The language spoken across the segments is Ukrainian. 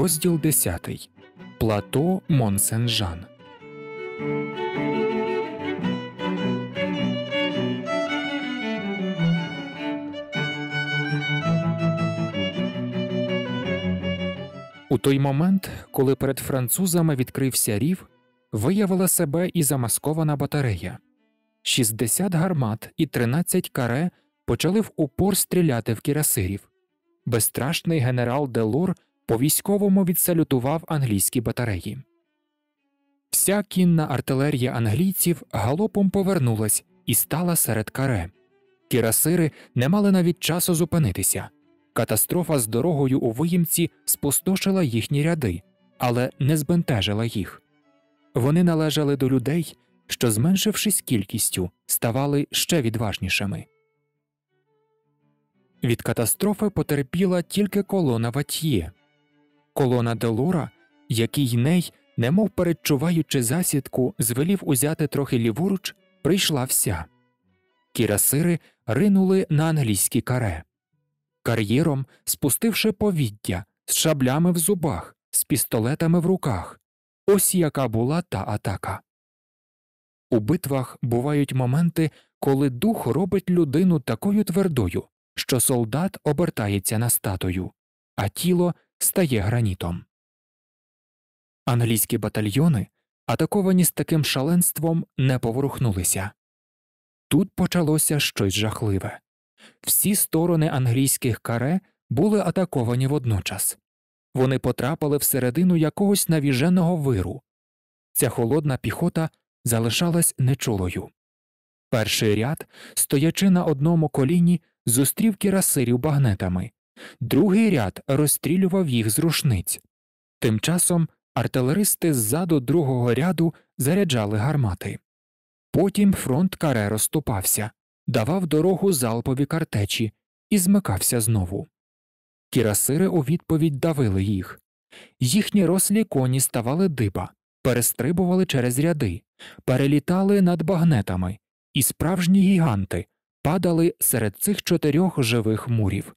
Розділ 10. Плато Монсенжан. У той момент, коли перед французами відкрився рів, виявила себе і замаскована батарея. 60 гармат і 13 каре почали в упор стріляти в кірасирів. Безстрашний генерал Делор – по військовому відсалютував англійські батареї. Вся кінна артилерія англійців галопом повернулась і стала серед каре. Кірасири не мали навіть часу зупинитися. Катастрофа з дорогою у виємці спустошила їхні ряди, але не збентежила їх. Вони належали до людей, що, зменшившись кількістю, ставали ще відважнішими. Від катастрофи потерпіла тільки колона Ватьє, Колона Делора, який ней, немов передчуваючи засідку, звелів узяти трохи ліворуч, прийшла вся. Кірасири ринули на англійські каре. Кар'єром, спустивши повіддя, з шаблями в зубах, з пістолетами в руках. Ось яка була та атака. У битвах бувають моменти, коли дух робить людину такою твердою, що солдат обертається на статую, а тіло стає гранітом. Англійські батальйони, атаковані з таким шаленством, не поворухнулися. Тут почалося щось жахливе всі сторони англійських каре були атаковані водночас, вони потрапили всередину якогось навіженого виру. Ця холодна піхота залишалась нечулою. Перший ряд, стоячи на одному коліні, зустрів кірасирів багнетами, другий ряд розстрілював їх з рушниць. Тим часом артилеристи ззаду другого ряду заряджали гармати. Потім фронт каре розступався, давав дорогу залпові картечі і змикався знову. Кірасири у відповідь давили їх. Їхні рослі коні ставали диба, перестрибували через ряди, перелітали над багнетами, і справжні гіганти падали серед цих чотирьох живих мурів.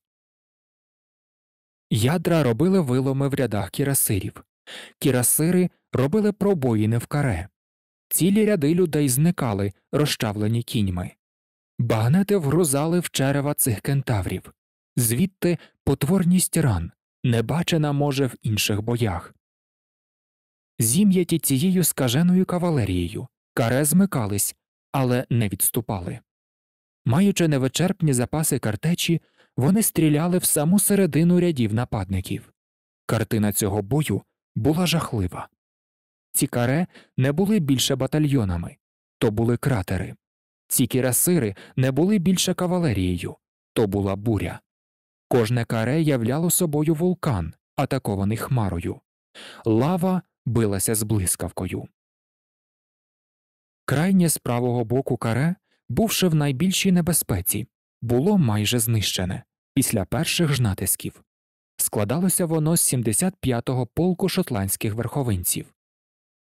Ядра робили виломи в рядах кірасирів, кірасири робили пробоїни в каре, цілі ряди людей зникали, розчавлені кіньми. Багнети вгрузали в черева цих кентаврів, звідти потворність ран, небачена, може, в інших боях. Зім'яті цією скаженою кавалерією каре змикались, але не відступали. Маючи невичерпні запаси картечі, вони стріляли в саму середину рядів нападників. Картина цього бою була жахлива. Ці каре не були більше батальйонами, то були кратери, ці кірасири не були більше кавалерією, то була буря. Кожне каре являло собою вулкан, атакований хмарою. Лава билася з блискавкою. Крайнє з правого боку каре, бувши в найбільшій небезпеці, було майже знищене після перших ж натисків. Складалося воно з 75-го полку шотландських верховинців.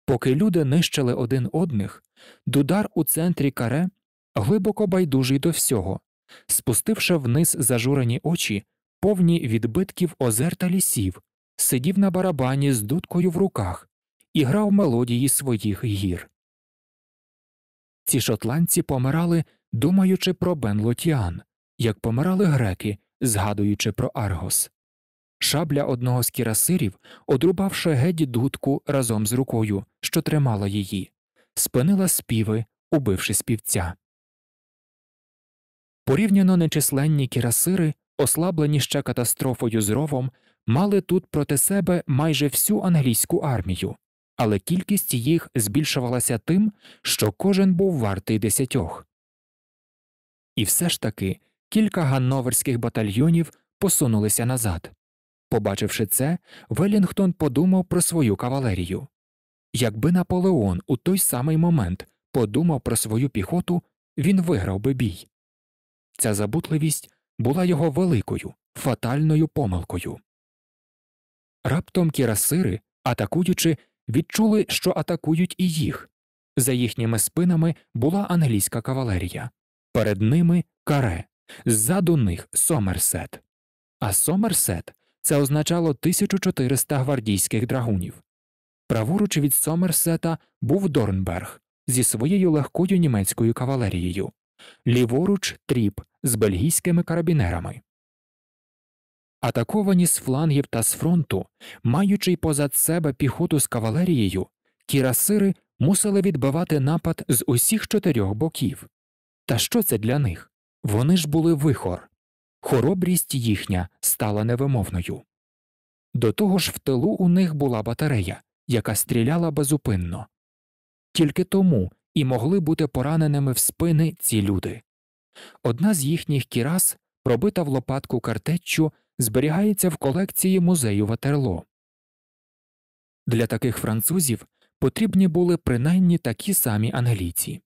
Поки люди нищили один одних, дудар у центрі каре, глибоко байдужий до всього, спустивши вниз зажурені очі, повні відбитків озер та лісів, сидів на барабані з дудкою в руках і грав мелодії своїх гір. Ці шотландці помирали думаючи про Бен Лотіан, як помирали греки, згадуючи про Аргос. Шабля одного з кірасирів, одрубавши геді дудку разом з рукою, що тримала її, спинила співи, убивши співця. Порівняно нечисленні кірасири, ослаблені ще катастрофою з ровом, мали тут проти себе майже всю англійську армію, але кількість їх збільшувалася тим, що кожен був вартий десятьох. І все ж таки кілька ганноверських батальйонів посунулися назад. Побачивши це, Велінгтон подумав про свою кавалерію. Якби Наполеон у той самий момент подумав про свою піхоту, він виграв би бій. Ця забутливість була його великою, фатальною помилкою. Раптом кірасири, атакуючи, відчули, що атакують і їх. За їхніми спинами була англійська кавалерія перед ними каре, ззаду них Сомерсет. А Сомерсет це означало 1400 гвардійських драгунів. Праворуч від Сомерсета був Дорнберг зі своєю легкою німецькою кавалерією, ліворуч тріп з бельгійськими карабінерами. Атаковані з флангів та з фронту, маючи позад себе піхоту з кавалерією, кірасири мусили відбивати напад з усіх чотирьох боків. Та що це для них? Вони ж були вихор, хоробрість їхня стала невимовною. До того ж в тилу у них була батарея, яка стріляла безупинно. Тільки тому і могли бути пораненими в спини ці люди. Одна з їхніх кірас, пробита в лопатку картеччю, зберігається в колекції музею Ватерло. Для таких французів потрібні були принаймні такі самі англійці.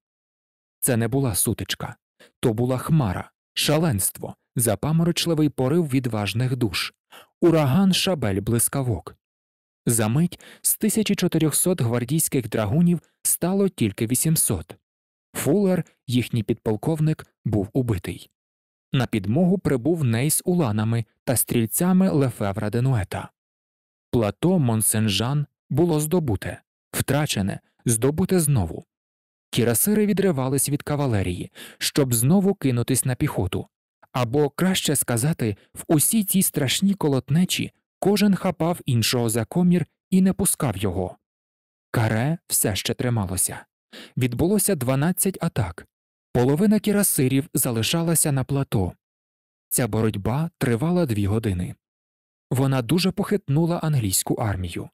Це не була сутичка, то була хмара, шаленство, запаморочливий порив відважних душ, ураган шабель блискавок. За мить з 1400 гвардійських драгунів стало тільки 800. Фуллер, їхній підполковник, був убитий. На підмогу прибув Ней з уланами та стрільцями Лефевра Денуета. Плато Монсенжан було здобуте, втрачене, здобуте знову кірасири відривались від кавалерії, щоб знову кинутись на піхоту. Або, краще сказати, в усі ці страшні колотнечі кожен хапав іншого за комір і не пускав його. Каре все ще трималося. Відбулося 12 атак, половина кірасирів залишалася на плато. Ця боротьба тривала дві години. Вона дуже похитнула англійську армію.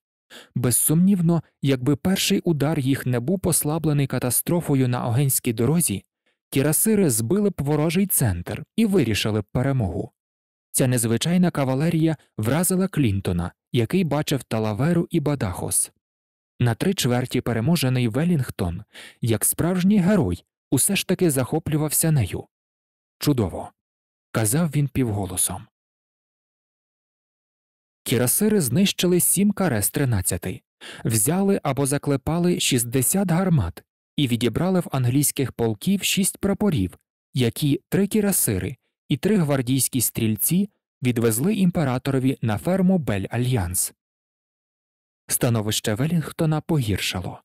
Безсумнівно, якби перший удар їх не був послаблений катастрофою на огенській дорозі, кірасири збили б ворожий центр і вирішили б перемогу. Ця незвичайна кавалерія вразила Клінтона, який бачив Талаверу і Бадахос. На три чверті переможений Велінгтон, як справжній герой, усе ж таки захоплювався нею. Чудово. казав він півголосом. Кірасири знищили сім каре з тринадцяти, взяли або заклепали 60 гармат і відібрали в англійських полків шість прапорів, які три кірасири і три гвардійські стрільці відвезли імператорові на ферму Бель Альянс. Становище Велінгтона погіршало.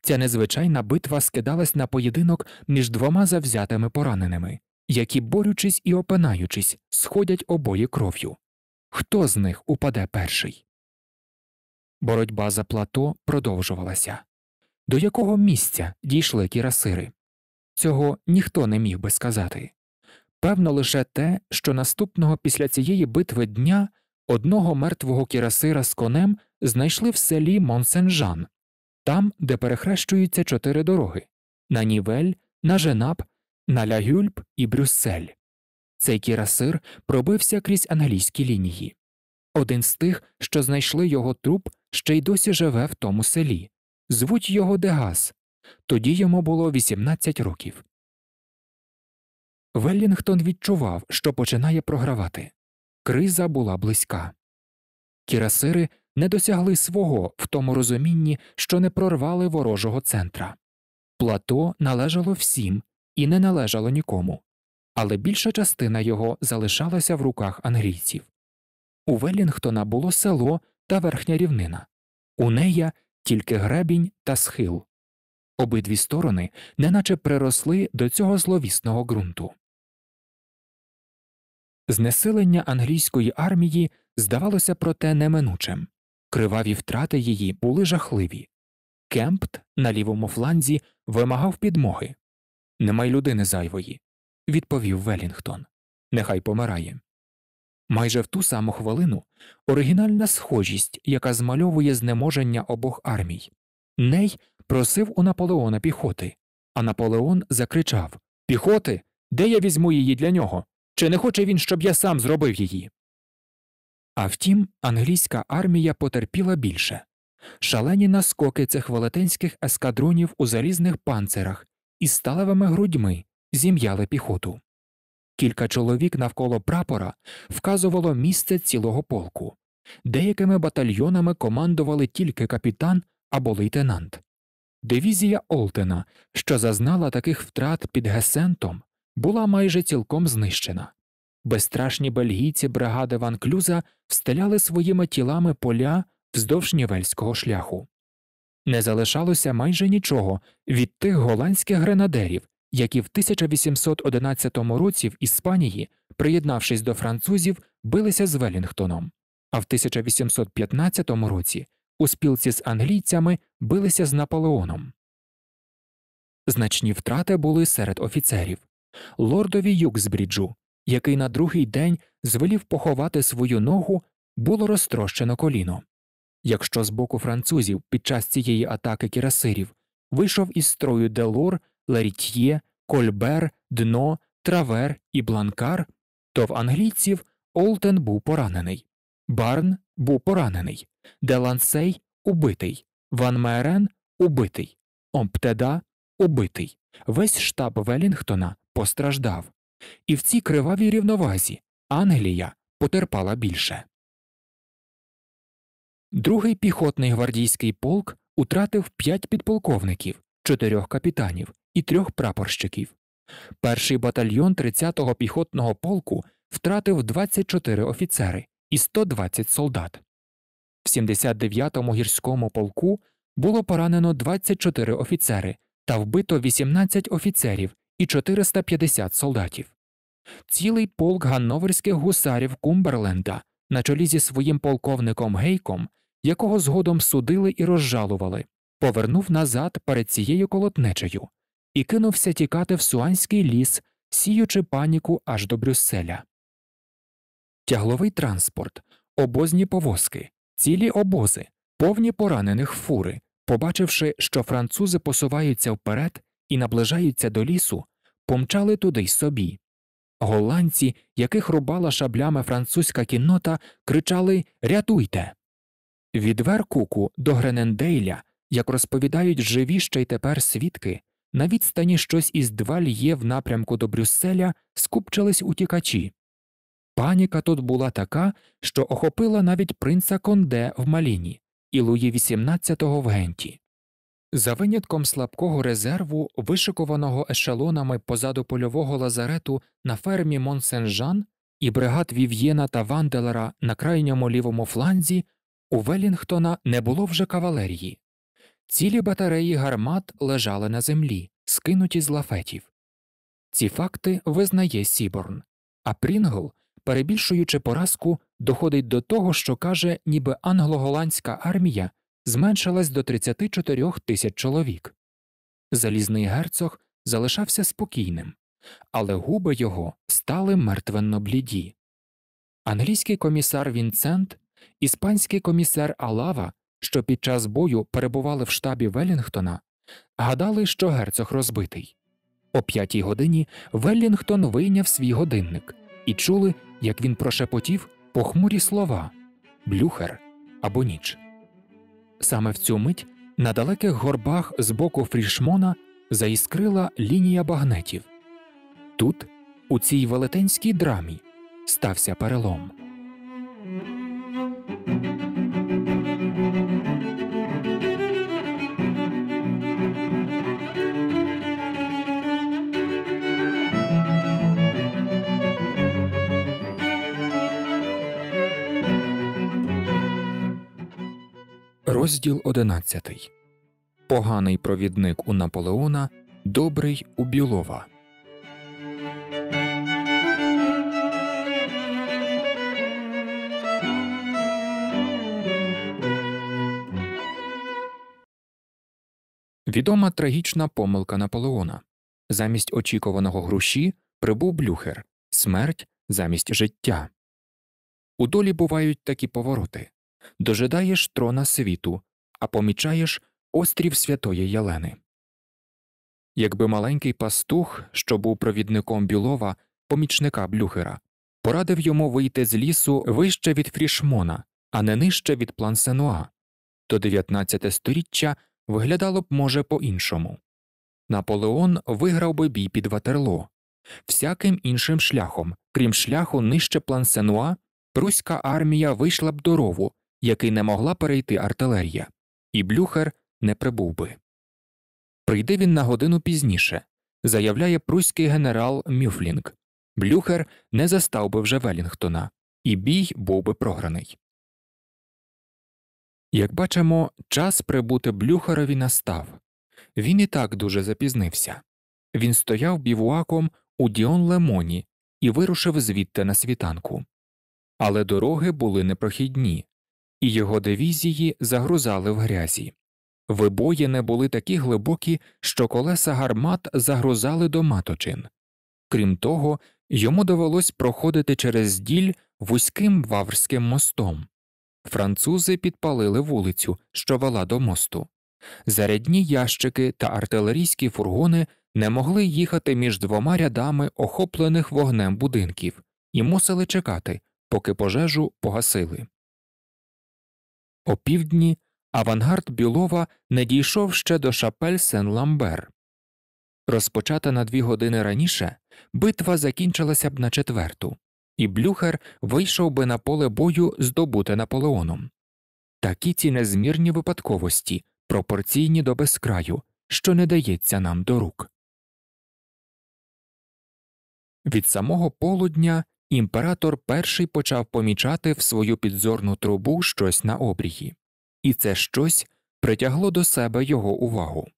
Ця незвичайна битва скидалась на поєдинок між двома завзятими пораненими, які, борючись і опинаючись, сходять обоє кров'ю хто з них упаде перший. Боротьба за плато продовжувалася. До якого місця дійшли кірасири? Цього ніхто не міг би сказати. Певно, лише те, що наступного після цієї битви дня одного мертвого кірасира з конем знайшли в селі Монсенжан, там, де перехрещуються чотири дороги на Нівель, на Женап, на Лягюльп і Брюссель. Цей кірасир пробився крізь англійські лінії. Один з тих, що знайшли його труп, ще й досі живе в тому селі. Звуть його Дегас. Тоді йому було 18 років. Веллінгтон відчував, що починає програвати. Криза була близька. Кірасири не досягли свого в тому розумінні, що не прорвали ворожого центра. Плато належало всім і не належало нікому але більша частина його залишалася в руках англійців. У Велінгтона було село та верхня рівнина, у неї тільки гребінь та схил. Обидві сторони неначе приросли до цього зловісного ґрунту. Знесилення англійської армії здавалося проте неминучим, криваві втрати її були жахливі. Кемпт на лівому фланзі вимагав підмоги немає людини зайвої, відповів Велінгтон. Нехай помирає. Майже в ту саму хвилину оригінальна схожість, яка змальовує знеможення обох армій. Ней просив у Наполеона піхоти, а Наполеон закричав Піхоти, де я візьму її для нього? Чи не хоче він, щоб я сам зробив її? А втім, англійська армія потерпіла більше шалені наскоки цих велетенських ескадронів у залізних панцирах із сталевими грудьми, зім'яли піхоту. Кілька чоловік навколо прапора вказувало місце цілого полку, деякими батальйонами командували тільки капітан або лейтенант. Дивізія Олтена, що зазнала таких втрат під Гесентом, була майже цілком знищена. Безстрашні бельгійці бригади Ван Клюза встеляли своїми тілами поля вздовж нівельського шляху. Не залишалося майже нічого від тих голландських гренадерів, які в 1811 році в Іспанії, приєднавшись до французів, билися з Велінгтоном, а в 1815 році у спілці з англійцями билися з Наполеоном. Значні втрати були серед офіцерів лордові Юксбріджу, який на другий день звелів поховати свою ногу, було розтрощено коліно. Якщо з боку французів під час цієї атаки кірасирів вийшов із строю Делор Лерітьє, Кольбер, Дно, Травер і Бланкар, то в англійців Олтен був поранений, Барн був поранений, Делансей убитий, Ван Мерен убитий, Омптеда убитий, весь штаб Велінгтона постраждав. І в цій кривавій рівновазі Англія потерпала більше. Другий піхотний гвардійський полк утратив п'ять підполковників, чотирьох капітанів і трьох прапорщиків. Перший батальйон 30-го піхотного полку втратив 24 офіцери і 120 солдат. В 79-му гірському полку було поранено 24 офіцери та вбито 18 офіцерів і 450 солдатів. Цілий полк ганноверських гусарів Кумберленда на чолі зі своїм полковником Гейком, якого згодом судили і розжалували, повернув назад перед цією колотнечею і кинувся тікати в Суанський ліс, сіючи паніку аж до Брюсселя. Тягловий транспорт, обозні повозки, цілі обози, повні поранених фури. Побачивши, що французи посуваються вперед і наближаються до лісу, помчали туди й собі. Голландці, яких рубала шаблями французька кіннота, кричали Рятуйте. Від Веркуку до Гренендейля, як розповідають живі ще й тепер свідки, на відстані щось із два льє в напрямку до Брюсселя скупчились утікачі. Паніка тут була така, що охопила навіть принца Конде в Маліні і Луї XVIII в Генті. За винятком слабкого резерву, вишикуваного ешелонами позаду польового лазарету на фермі Монсен Жан і бригад Вів'єна та Ванделера на крайньому лівому фланзі, у Велінгтона не було вже кавалерії. Цілі батареї гармат лежали на землі, скинуті з лафетів. Ці факти визнає Сіборн, а Прінгл, перебільшуючи поразку, доходить до того, що каже, ніби англо-голландська армія зменшилась до 34 тисяч чоловік. Залізний герцог залишався спокійним, але губи його стали мертвенно бліді. Англійський комісар Вінцент, іспанський комісар Алава що під час бою перебували в штабі Велінгтона, гадали, що герцог розбитий. О п'ятій годині Веллінгтон вийняв свій годинник і чули, як він прошепотів похмурі слова блюхер або ніч. Саме в цю мить на далеких горбах з боку Фрішмона заіскрила лінія багнетів. Тут, у цій велетенській драмі, стався перелом. Розділ 11. Поганий провідник у Наполеона. Добрий у Білова. Відома трагічна помилка Наполеона. Замість очікуваного груші прибув блюхер смерть замість життя. У долі бувають такі повороти дожидаєш трона світу, а помічаєш острів святої Ялени. Якби маленький пастух, що був провідником Білова, помічника блюхера, порадив йому вийти з лісу вище від Фрішмона, а не нижче від Плансенуа, то 19 століття виглядало б, може, по іншому. Наполеон виграв би бій під Ватерло. Всяким іншим шляхом, крім шляху нижче Плансенуа, Руська армія вийшла б до рову який не могла перейти артилерія, і блюхер не прибув би. Прийде він на годину пізніше, заявляє пруський генерал Мюфлінг. Блюхер не застав би вже Велінгтона, і бій був би програний. Як бачимо, час прибути блюхерові настав. Він і так дуже запізнився. Він стояв бівуаком у Діон Лемоні і вирушив звідти на світанку. Але дороги були непрохідні, і його дивізії загрузали в грязі. Вибоїни були такі глибокі, що колеса гармат загрузали до маточин. Крім того, йому довелось проходити через діль вузьким ваврським мостом. Французи підпалили вулицю, що вела до мосту. Зарядні ящики та артилерійські фургони не могли їхати між двома рядами охоплених вогнем будинків і мусили чекати, поки пожежу погасили. О півдні авангард Білова не дійшов ще до шапель Сен Ламбер. Розпочата на дві години раніше, битва закінчилася б на четверту, і блюхер вийшов би на поле бою, здобуте Наполеоном. Такі ці незмірні випадковості, пропорційні до безкраю, що не дається нам до рук. Від самого полудня імператор перший почав помічати в свою підзорну трубу щось на обрії, і це щось притягло до себе його увагу.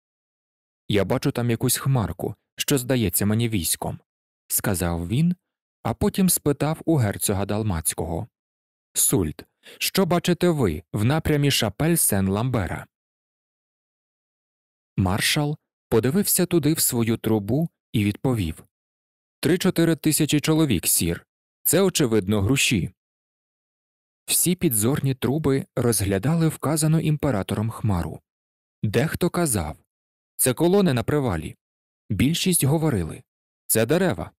Я бачу там якусь хмарку, що здається мені військом, сказав він, а потім спитав у герцога Далмацького Сульт, що бачите ви в напрямі шапель Сен Ламбера? Маршал подивився туди в свою трубу і відповів Три чотири тисячі чоловік сір, це, очевидно, груші. Всі підзорні труби розглядали вказану імператором хмару. Дехто казав це колони на привалі. Більшість говорили це дерева.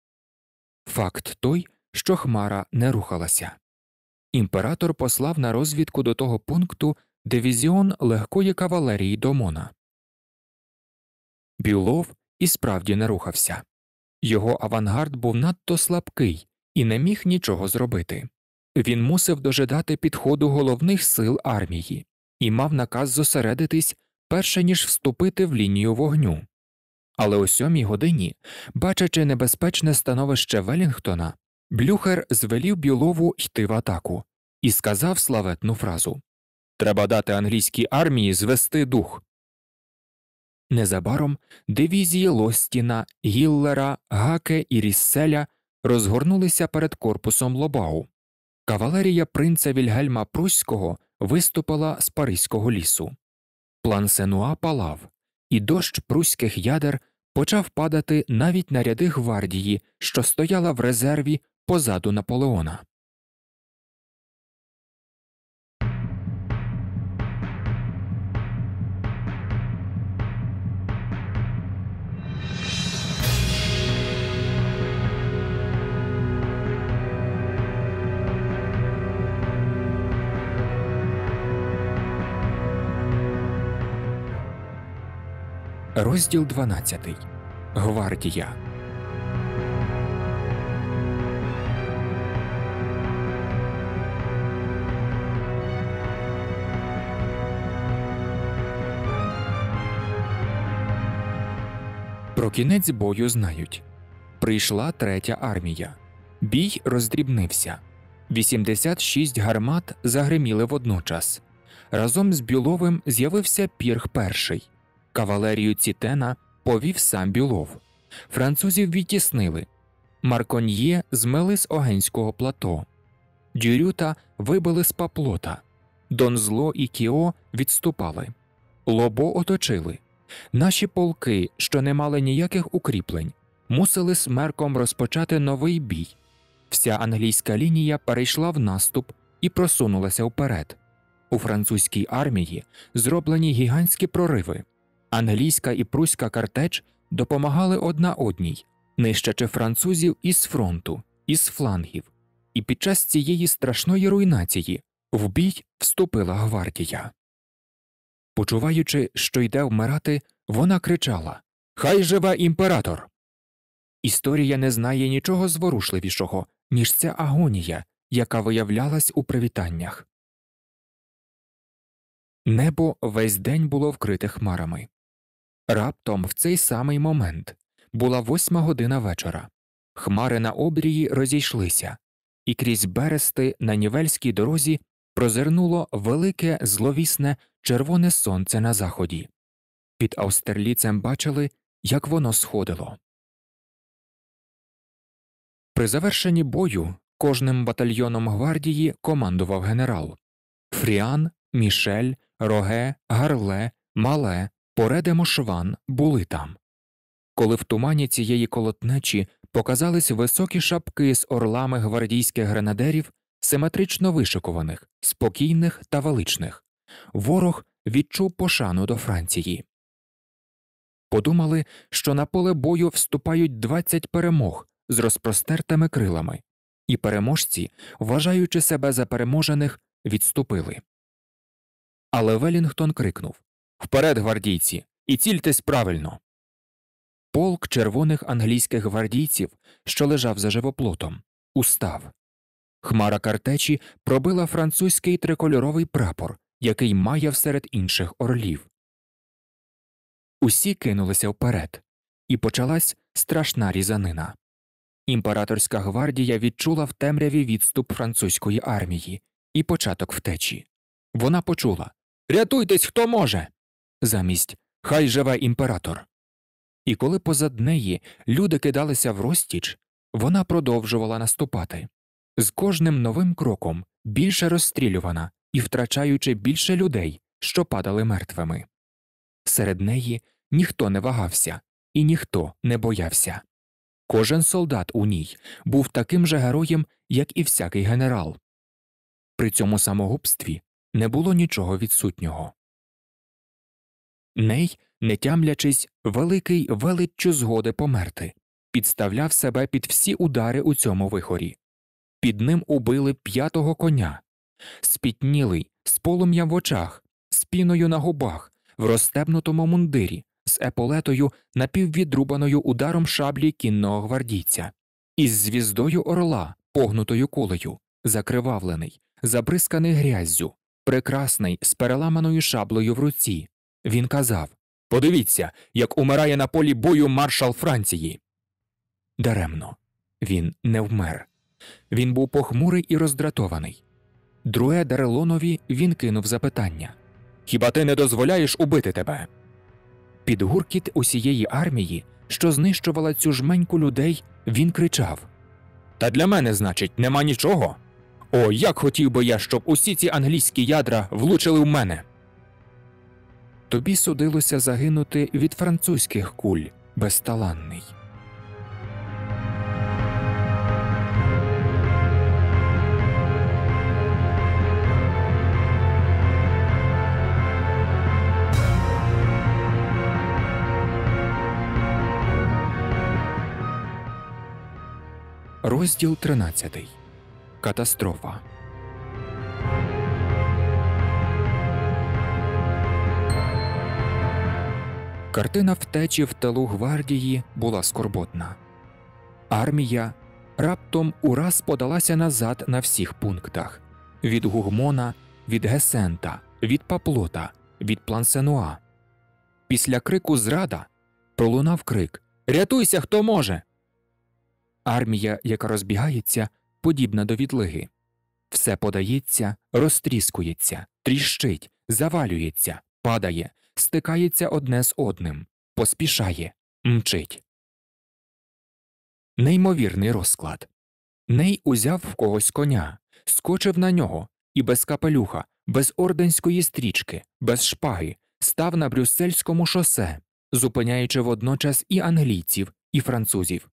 Факт той, що хмара не рухалася. Імператор послав на розвідку до того пункту дивізіон легкої кавалерії Домона. Білов і справді не рухався. Його авангард був надто слабкий, і не міг нічого зробити. Він мусив дожидати підходу головних сил армії і мав наказ зосередитись перше ніж вступити в лінію вогню. Але о сьомій годині, бачачи небезпечне становище Велінгтона, Блюхер звелів Білову йти в атаку і сказав славетну фразу Треба дати англійській армії звести дух. Незабаром дивізії Лостіна, Гіллера, Гаке і Рісселя розгорнулися перед корпусом лобау. Кавалерія принца Вільгельма Пруського виступила з Паризького лісу. План Сенуа палав, і дощ пруських ядер почав падати навіть на ряди гвардії, що стояла в резерві позаду Наполеона. Розділ 12. Гвардія. Про кінець бою знають. Прийшла третя армія. Бій роздрібнився. 86 гармат загриміли водночас. Разом з біловим з'явився Пірг перший. Кавалерію Цітена повів сам Бюлов. Французів відтіснили. Марконьє змели з Огенського плато. Дюрюта вибили з паплота. Донзло і Кіо відступали. Лобо оточили. Наші полки, що не мали ніяких укріплень, мусили смерком розпочати новий бій. Вся англійська лінія перейшла в наступ і просунулася вперед. У французькій армії зроблені гігантські прориви. Англійська і пруська картеч допомагали одна одній, нищачи французів із фронту, із флангів, і під час цієї страшної руйнації в бій вступила гвардія. Почуваючи, що йде вмирати, вона кричала Хай живе імператор! Історія не знає нічого зворушливішого, ніж ця агонія, яка виявлялась у привітаннях. Небо весь день було вкрите хмарами. Раптом в цей самий момент була восьма година вечора. Хмари на обрії розійшлися, і крізь берести на нівельській дорозі прозирнуло велике, зловісне, червоне сонце на заході. Під австерліцем бачили, як воно сходило. При завершенні бою кожним батальйоном гвардії командував генерал Фріан, Мішель, Роге, Гарле, Мале, Ореде Мошван були там. Коли в тумані цієї колотнечі показались високі шапки з орлами гвардійських гренадерів, симетрично вишикуваних, спокійних та величних, ворог відчув пошану до Франції. Подумали, що на поле бою вступають 20 перемог з розпростертими крилами, і переможці, вважаючи себе за переможених, відступили. Але Велінгтон крикнув Вперед, гвардійці, і цільтесь правильно. Полк червоних англійських гвардійців, що лежав за живоплотом, устав. Хмара картечі пробила французький трикольоровий прапор, який має серед інших орлів. Усі кинулися вперед, і почалась страшна різанина. Імператорська гвардія відчула в темряві відступ французької армії і початок втечі. Вона почула Рятуйтесь, хто може замість Хай живе імператор. І коли позад неї люди кидалися в розтіч, вона продовжувала наступати. З кожним новим кроком більше розстрілювана і втрачаючи більше людей, що падали мертвими. Серед неї ніхто не вагався і ніхто не боявся. Кожен солдат у ній був таким же героєм, як і всякий генерал. При цьому самогубстві не було нічого відсутнього. Ней, не тямлячись, великий величчю згоди померти, підставляв себе під всі удари у цьому вихорі. Під ним убили п'ятого коня, спітнілий, з полум'ям в очах, з піною на губах, в розстебнутому мундирі, з еполетою, напіввідрубаною ударом шаблі кінного гвардійця, із звіздою орла, погнутою кулею, закривавлений, забризканий гряззю, прекрасний з переламаною шаблею в руці. Він казав Подивіться, як умирає на полі бою маршал Франції. Даремно він не вмер. Він був похмурий і роздратований. Друге Дарелонові він кинув запитання Хіба ти не дозволяєш убити тебе? Під гуркіт усієї армії, що знищувала цю жменьку людей, він кричав Та для мене, значить, нема нічого. О, як хотів би я, щоб усі ці англійські ядра влучили в мене тобі судилося загинути від французьких куль, безталанний. Розділ 13. Катастрофа Картина втечі в телу гвардії була скорботна. Армія раптом ураз подалася назад на всіх пунктах від Гугмона, від Гесента, від Паплота, від Плансенуа. Після крику зрада пролунав крик Рятуйся, хто може. Армія, яка розбігається, подібна до відлиги. Все подається, розтріскується, тріщить, завалюється, падає, стикається одне з одним, поспішає, мчить. Неймовірний розклад. Ней узяв в когось коня, скочив на нього і без капелюха, без орденської стрічки, без шпаги став на брюссельському шосе, зупиняючи водночас і англійців, і французів.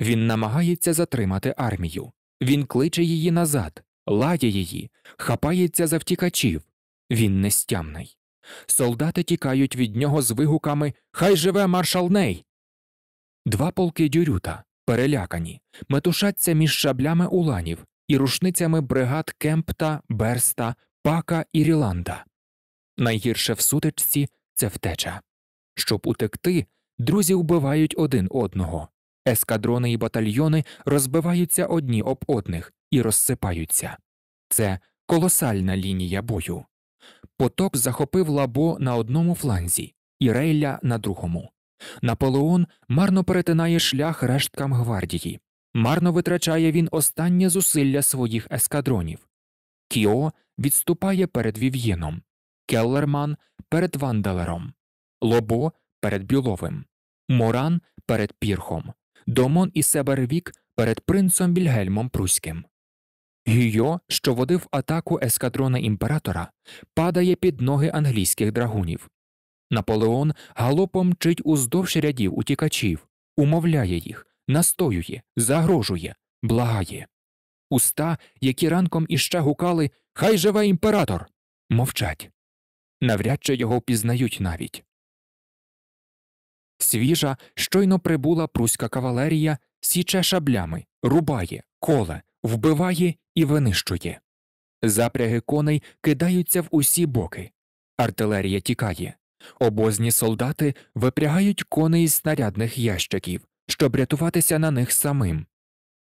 Він намагається затримати армію, він кличе її назад, лає її, хапається за втікачів. Він нестямний. Солдати тікають від нього з вигуками Хай живе маршал Ней. Два полки дюрюта, перелякані, метушаться між шаблями уланів і рушницями бригад Кемпта, Берста, Пака і Ріланда. Найгірше в сутичці це втеча. Щоб утекти, друзі вбивають один одного. Ескадрони і батальйони розбиваються одні об одних і розсипаються. Це колосальна лінія бою. Поток захопив лабо на одному фланзі і рейля на другому. Наполеон марно перетинає шлях решткам гвардії, марно витрачає він останнє зусилля своїх ескадронів. Кіо відступає перед Вів'єном, Келлерман перед Вандалером, Лобо перед Бюловим, Моран перед Пірхом, Домон і Себервік перед принцом Вільгельмом Пруським. Гійо, що водив атаку ескадрона імператора, падає під ноги англійських драгунів. Наполеон галопом мчить уздовж рядів утікачів, умовляє їх, настоює, загрожує, благає. Уста, які ранком іще гукали Хай живе імператор. мовчать. Навряд чи його пізнають навіть. Свіжа щойно прибула пруська кавалерія, січе шаблями, рубає, коле, вбиває і винищує. Запряги коней кидаються в усі боки, артилерія тікає, обозні солдати випрягають коней з снарядних ящиків, щоб рятуватися на них самим.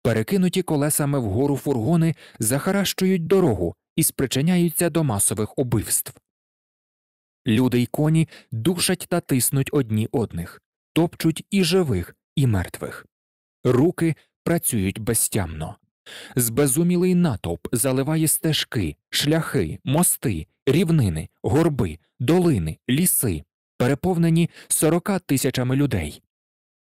Перекинуті колесами вгору фургони захаращують дорогу і спричиняються до масових убивств. Люди й коні душать та тиснуть одні одних, топчуть і живих, і мертвих. Руки працюють безтямно. Збезумілий натовп заливає стежки, шляхи, мости, рівнини, горби, долини, ліси, переповнені сорока тисячами людей.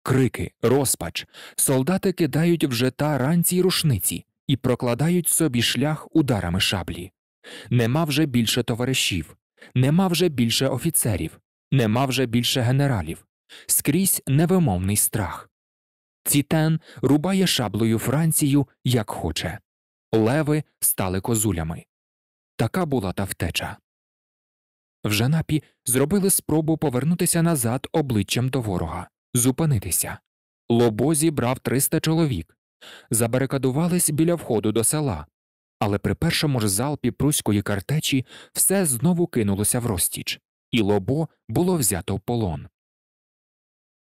Крики, розпач, солдати кидають в та ранці й рушниці і прокладають собі шлях ударами шаблі. Нема вже більше товаришів, нема вже більше офіцерів, нема вже більше генералів, скрізь невимовний страх. Цітен рубає шаблею Францію як хоче, леви стали козулями. Така була та втеча. В Жанапі зробили спробу повернутися назад обличчям до ворога, зупинитися. Лобозі брав 300 чоловік, забарикадувались біля входу до села, але при першому ж залпі пруської картечі все знову кинулося в розтіч, і лобо було взято в полон.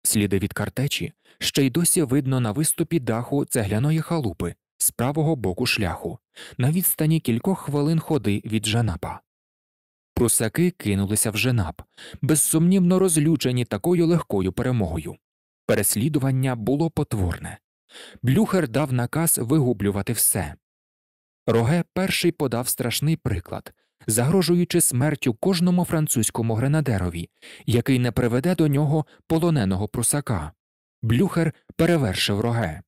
Сліди від картечі ще й досі видно на виступі даху цегляної халупи з правого боку шляху, на відстані кількох хвилин ходи від Жанапа. Прусаки кинулися в Женап, безсумнівно розлючені такою легкою перемогою. Переслідування було потворне. Блюхер дав наказ вигублювати все. Роге перший подав страшний приклад, загрожуючи смертю кожному французькому гренадерові, який не приведе до нього полоненого прусака. Блюхер перевершив роге.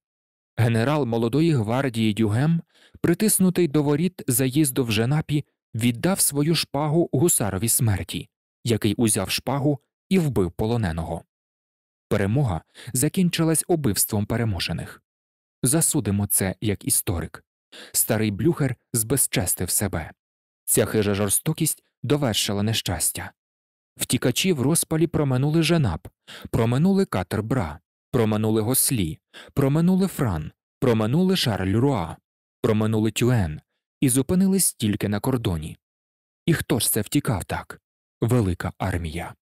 Генерал молодої гвардії Дюгем, притиснутий до воріт заїзду в Женапі, віддав свою шпагу гусарові смерті, який узяв шпагу і вбив полоненого. Перемога закінчилась убивством переможених. Засудимо це як історик. Старий блюхер збезчестив себе. Ця хижа жорстокість довершила нещастя. Втікачі в розпалі проминули Женап, проминули катер Бра, проминули Гослі, проминули Фран, проминули Шарль Руа, проминули Тюен і зупинились тільки на кордоні. І хто ж це втікав так? Велика армія.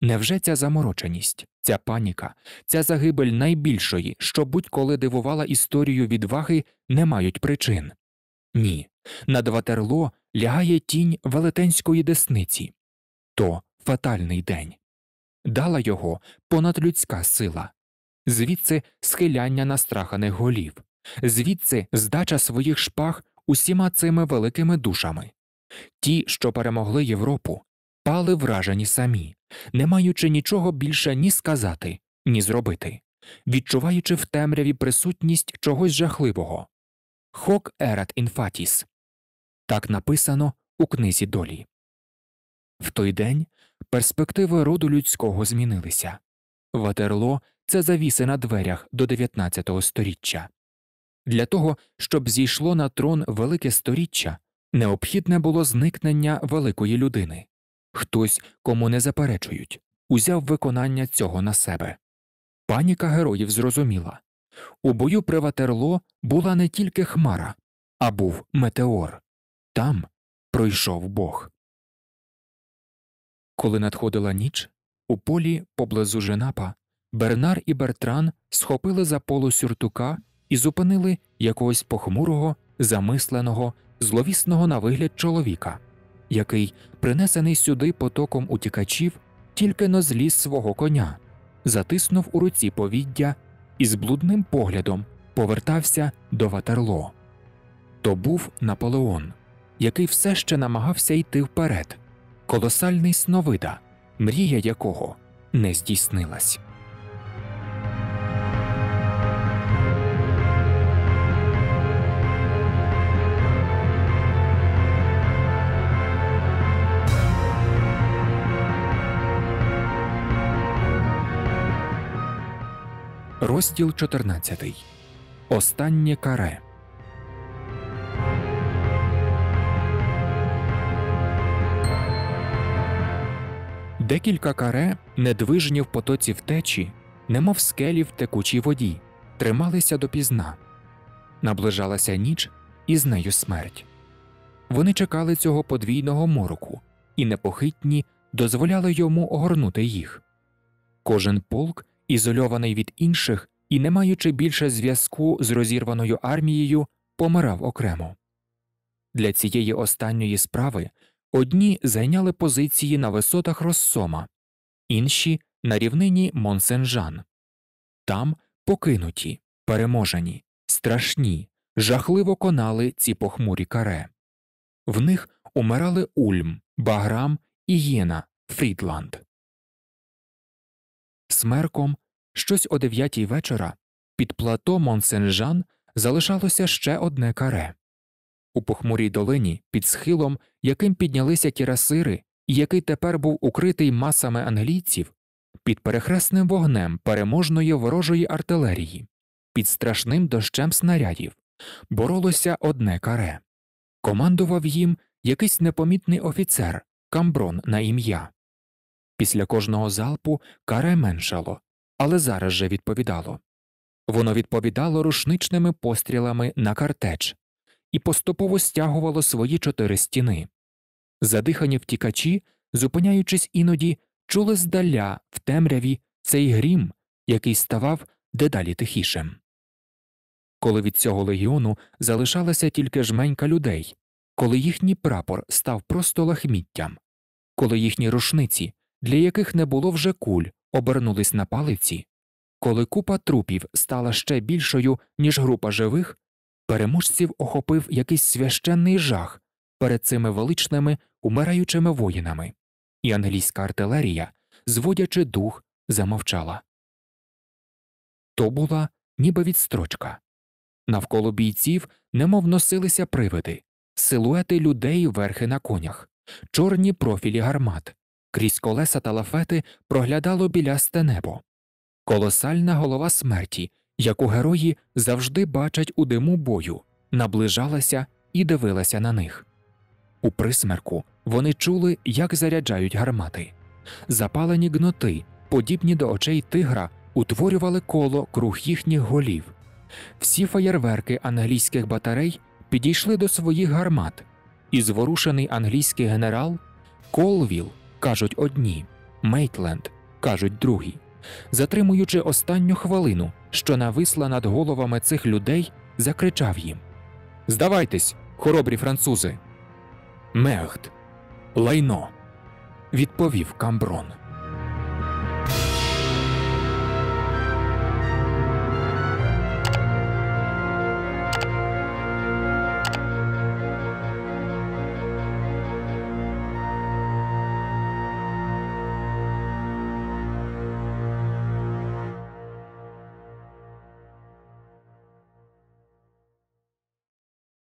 Невже ця замороченість, ця паніка, ця загибель найбільшої, що будь коли дивувала історію відваги, не мають причин? Ні. Над ватерло лягає тінь велетенської десниці то фатальний день. Дала його понадлюдська сила, звідси схиляння настраханих голів, звідси здача своїх шпаг усіма цими великими душами. Ті, що перемогли Європу, пали вражені самі, не маючи нічого більше ні сказати, ні зробити, відчуваючи в темряві присутність чогось жахливого. Хок ерат інфатіс так написано у книзі долі. В той день перспективи роду людського змінилися. Ватерло це завіси на дверях до 19 століття. Для того, щоб зійшло на трон велике сторіччя, необхідне було зникнення великої людини хтось, кому не заперечують, узяв виконання цього на себе. Паніка героїв зрозуміла у бою при Ватерло була не тільки хмара, а був метеор. Там пройшов Бог. Коли надходила ніч, у полі поблизу Женапа Бернар і Бертран схопили за полу сюртука і зупинили якогось похмурого, замисленого, зловісного на вигляд чоловіка, який, принесений сюди потоком утікачів, тільки но зліз свого коня, затиснув у руці повіддя і з блудним поглядом повертався до ватерло. То був Наполеон який все ще намагався йти вперед, колосальний сновида, мрія якого не здійснилась. Розділ 14. Останнє каре. Декілька каре, недвижні в потоці втечі, немов скелі в текучій воді, трималися допізна. Наближалася ніч і з нею смерть. Вони чекали цього подвійного мороку і непохитні дозволяли йому огорнути їх. Кожен полк, ізольований від інших і не маючи більше зв'язку з розірваною армією, помирав окремо. Для цієї останньої справи Одні зайняли позиції на висотах Россома, інші на рівнині Монсенжан. Там покинуті, переможені, страшні, жахливо конали ці похмурі каре. В них умирали Ульм, Баграм і Єна, Фрідланд. Смерком щось о дев'ятій вечора під плато Монсенжан залишалося ще одне каре у похмурій долині під схилом, яким піднялися кірасири, і який тепер був укритий масами англійців, під перехресним вогнем переможної ворожої артилерії, під страшним дощем снарядів, боролося одне каре. Командував їм якийсь непомітний офіцер, камброн на ім'я. Після кожного залпу каре меншало, але зараз же відповідало. Воно відповідало рушничними пострілами на картеч, і поступово стягувало свої чотири стіни. Задихані втікачі, зупиняючись іноді, чули здаля в темряві цей грім, який ставав дедалі тихішим. Коли від цього легіону залишалася тільки жменька людей, коли їхній прапор став просто лахміттям, коли їхні рушниці, для яких не було вже куль, обернулись на палиці, коли купа трупів стала ще більшою, ніж група живих, Переможців охопив якийсь священний жах перед цими величними умираючими воїнами, і англійська артилерія, зводячи дух, замовчала. То була ніби відстрочка. Навколо бійців немов носилися привиди, силуети людей верхи на конях, чорні профілі гармат, крізь колеса та лафети проглядало білясте небо, колосальна голова смерті яку герої завжди бачать у диму бою, наближалася і дивилася на них. У присмерку вони чули, як заряджають гармати. Запалені гноти, подібні до очей тигра, утворювали коло круг їхніх голів. Всі фаєрверки англійських батарей підійшли до своїх гармат, і зворушений англійський генерал Колвіл кажуть одні, Мейтленд кажуть другі затримуючи останню хвилину, що нависла над головами цих людей, закричав їм: Здавайтесь, хоробрі французи! Мегд, лайно! відповів Камброн.